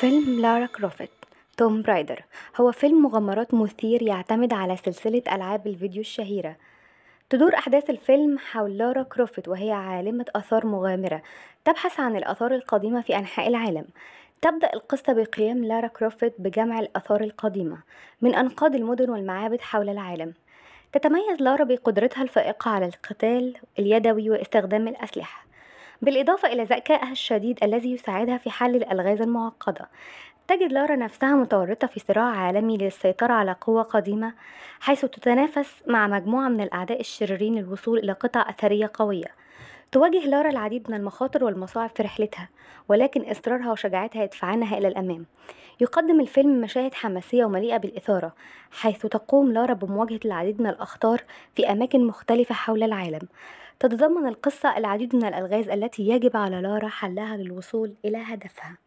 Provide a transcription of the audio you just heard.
فيلم لارا كروفت توم برايدر هو فيلم مغامرات مثير يعتمد على سلسلة ألعاب الفيديو الشهيرة تدور أحداث الفيلم حول لارا كروفت وهي عالمة آثار مغامرة تبحث عن الآثار القديمة في أنحاء العالم تبدأ القصة بقيام لارا كروفت بجمع الآثار القديمة من أنقاض المدن والمعابد حول العالم تتميز لارا بقدرتها الفائقة على القتال اليدوي واستخدام الأسلحة بالإضافة إلى ذكائها الشديد الذي يساعدها في حل الألغاز المعقدة تجد لارا نفسها متورطة في صراع عالمي للسيطرة على قوة قديمة حيث تتنافس مع مجموعة من الأعداء الشريرين للوصول إلى قطع أثرية قوية تواجه لارا العديد من المخاطر والمصاعب في رحلتها ولكن إصرارها وشجاعتها يدفعانها إلى الأمام يقدم الفيلم مشاهد حماسية ومليئة بالإثارة حيث تقوم لارا بمواجهة العديد من الأخطار في أماكن مختلفة حول العالم تتضمن القصة العديد من الألغاز التي يجب على لارا حلها للوصول إلى هدفها